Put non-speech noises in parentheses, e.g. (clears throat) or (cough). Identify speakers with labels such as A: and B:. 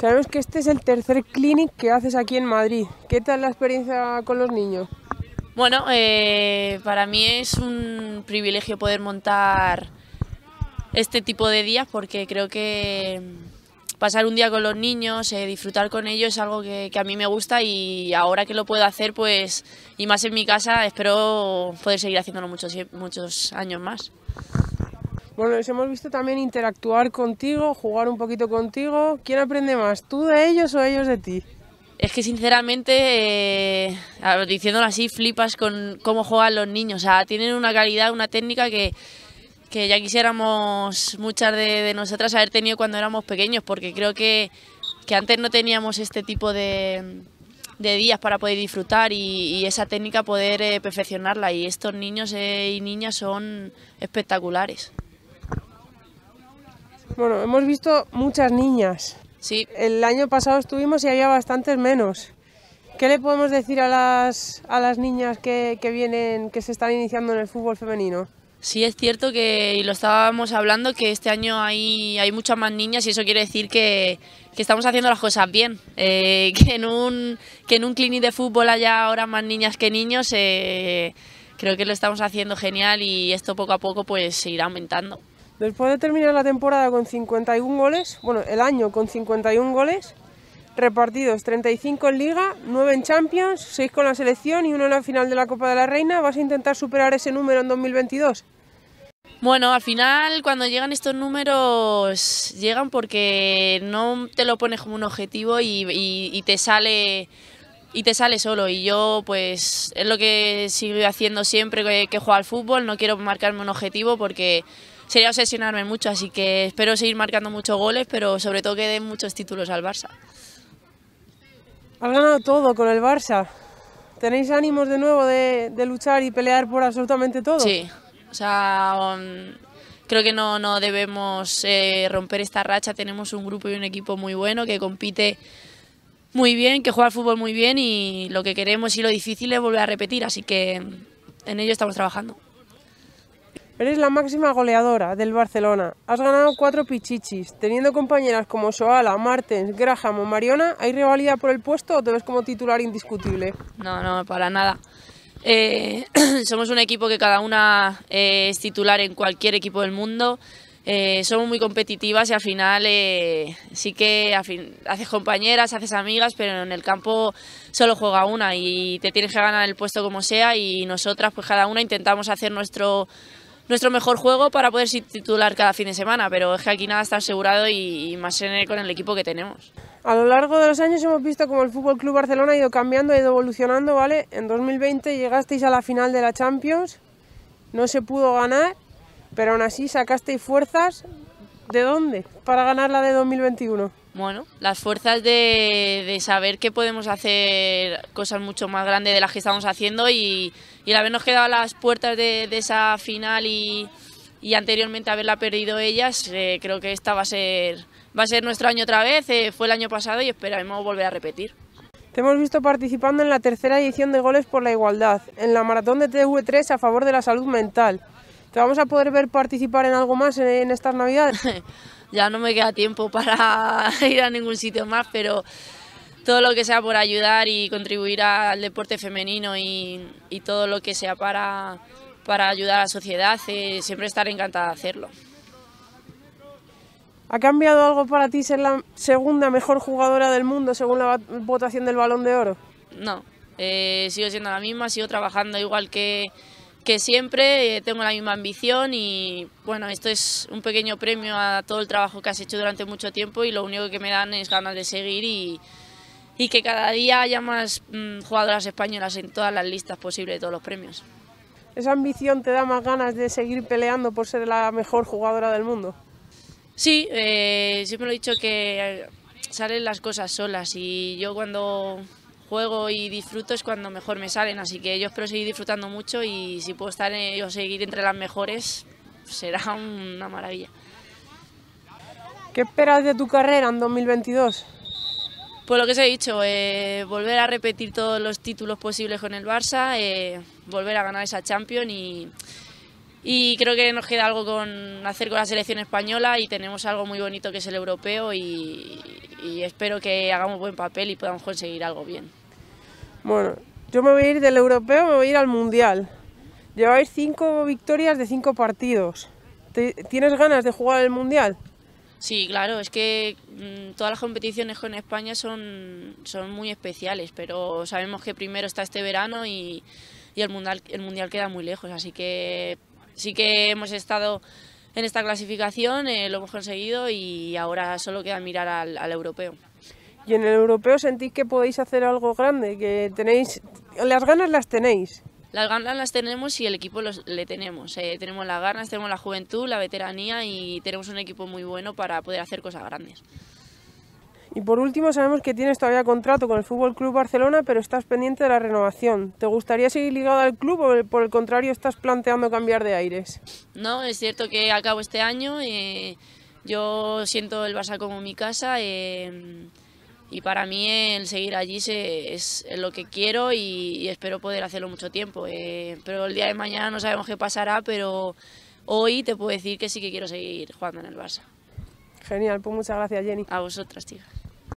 A: Sabemos que este es el tercer clínic que haces aquí en Madrid. ¿Qué tal la experiencia
B: con los niños? Bueno, eh, para mí es un privilegio poder montar este tipo de días porque creo que pasar un día con los niños, eh, disfrutar con ellos es algo que, a mí me gusta y ahora que lo puedo hacer, pues, y más en mi casa, espero poder seguir haciéndolo muchos, muchos años más.
A: Bueno, les hemos visto también interactuar contigo, jugar un poquito contigo. ¿Quién aprende más, tú de ellos o ellos de ti?
B: Es que sinceramente, eh, diciéndolo así, flipas con cómo juegan los niños. O sea, tienen una calidad, una técnica que, que ya quisiéramos muchas de, nosotras haber tenido cuando éramos pequeños, porque creo que, antes no teníamos este tipo de, días para poder disfrutar y, esa técnica poder eh, perfeccionarla. Y estos niños eh, y niñas son espectaculares.
A: Bueno, hemos visto muchas niñas. Sí. El año pasado estuvimos y había bastantes menos. ¿Qué le podemos decir a
B: las, a las niñas que, que vienen, que se están iniciando en el fútbol femenino? Sí, es cierto que, lo estábamos hablando, que este año hay, hay muchas más niñas y eso quiere decir que, que estamos haciendo las cosas bien. Eh, que, en un, que en un de fútbol haya ahora más niñas que niños, eh, creo que lo estamos haciendo genial y esto poco a poco pues se irá aumentando.
A: Después de terminar la temporada con 51 goles, bueno, el año con 51 goles, repartidos 35 en Liga, 9 en Champions, 6 con la selección y uno en la final de la Copa de la Reina. ¿Vas a intentar superar ese número en 2022?
B: Bueno, al final cuando llegan estos números llegan porque no te lo pones como un objetivo y, te sale y te sale solo. Y yo, pues, es lo que sigo haciendo siempre que, que, juego al fútbol. No quiero marcarme un objetivo porque sería obsesionarme mucho. Así que espero seguir marcando muchos goles, pero sobre todo que den muchos títulos al Barça.
A: Has ganado todo con el Barça. ¿Tenéis ánimos de nuevo de, de luchar y pelear por absolutamente todo? Sí,
B: sea, mm, creo que no, no debemos eh, romper esta racha. Tenemos un grupo y un equipo muy bueno que compite muy bien, que juega al fútbol muy bien y lo que queremos y lo difícil es volver a repetir, así que mm, en ello estamos trabajando. Eres
A: la máxima goleadora del Barcelona. Has ganado cuatro pichichis. Teniendo compañeras como Soala, Martens, Graham o Mariona, ¿hay rivalidad por el puesto o te ves como titular indiscutible?
B: No, no, para nada. Eh, (clears throat) somos un equipo que cada una eh, es titular en cualquier equipo del mundo. Eh, somos muy competitivas y al final eh, sí que haces compañeras, haces amigas, pero en el campo solo juega una y te tienes que ganar el puesto como sea y nosotras pues cada una intentamos hacer nuestro, nuestro mejor juego para poder titular cada fin de semana, pero es que aquí nada está asegurado y, más en con el equipo que tenemos.
A: A lo largo de los años hemos visto como el Fútbol Club Barcelona ha ido cambiando, ha ido evolucionando, ¿vale? En 2020 llegasteis a la final de la Champions, no se pudo ganar, pero aún así sacasteis fuerzas. ¿De dónde? Para ganar la de 2021.
B: Bueno, las fuerzas de, saber que podemos hacer cosas mucho más grandes de las que estamos haciendo y, el habernos quedado a las puertas de esa final y, y anteriormente haberla perdido ellas, eh, creo que esta va a ser, va a ser nuestro año otra vez, eh, fue el año pasado y esperamos volver a repetir.
A: Te hemos visto participando en la tercera edición de Goles por la Igualdad, en la maratón de TV3 a favor de la salud mental. ¿Te vamos a poder ver participar en algo más en, estas Navidades?
B: (laughs) ya no me queda tiempo para (laughs) ir a ningún sitio más, pero todo lo que sea por ayudar y contribuir al deporte femenino y todo lo que sea para para ayudar a la sociedad, eh, siempre estaré encantada de hacerlo.
A: ¿Ha cambiado algo para ti ser la segunda mejor jugadora del mundo según la votación del Balón de Oro?
B: No, eh, sigo siendo la misma, sigo trabajando igual que, que siempre, eh, tengo la misma ambición y bueno, esto es un pequeño premio a todo el trabajo que has hecho durante mucho tiempo y lo único que me dan es ganas de seguir y, y que cada día haya más mm, jugadoras españolas en todas las listas posibles de todos los premios.
A: ¿Esa ambición te da más ganas de seguir peleando por ser la mejor jugadora del mundo?
B: Sí, eh, siempre lo he dicho que eh, salen las cosas solas y yo cuando juego y disfruto es cuando mejor me salen, así que yo espero seguir disfrutando mucho y si puedo estar seguir entre las mejores será (laughs) una maravilla.
A: ¿Qué esperas de tu carrera en 2022?
B: Pues lo que os he dicho, eh, volver a repetir todos los títulos posibles con el Barça, eh, volver a ganar esa Champions y, creo que nos queda algo con hacer con la selección española y tenemos algo muy bonito que es el europeo y, y espero que hagamos buen papel y podamos conseguir algo bien.
A: Bueno, yo me voy a ir del europeo, me voy a ir al mundial. Lleváis cinco victorias de cinco partidos. ¿Tienes ganas de jugar el mundial?
B: Sí, claro, es que mm, todas las competiciones con España son, muy especiales, pero sabemos que primero está este verano y, el, mundial, el Mundial queda muy lejos, así que sí que hemos estado en esta clasificación, eh, lo hemos conseguido y ahora solo queda mirar al, al europeo.
A: ¿Y en el europeo sentís que podéis hacer algo grande? ¿Que tenéis, las ganas las tenéis?
B: Las ganas las tenemos y el equipo le tenemos. Eh, tenemos las ganas, tenemos la juventud, la veteranía y tenemos un equipo muy bueno para poder hacer cosas grandes.
A: Y por último, sabemos que tienes todavía contrato con el Fútbol Club Barcelona, pero estás pendiente de la renovación. ¿Te gustaría seguir ligado al club o por el contrario estás planteando cambiar de aires?
B: No, es cierto que acabo este año. Eh, yo siento el Barça como mi casa. Eh, y para mí el seguir allí se, es, lo que quiero y, espero poder hacerlo mucho tiempo. Eh, pero el día de mañana no sabemos qué pasará, pero hoy te puedo decir que sí que quiero seguir jugando en el Barça. Genial, pues muchas gracias Jenny. A vosotras, chicas.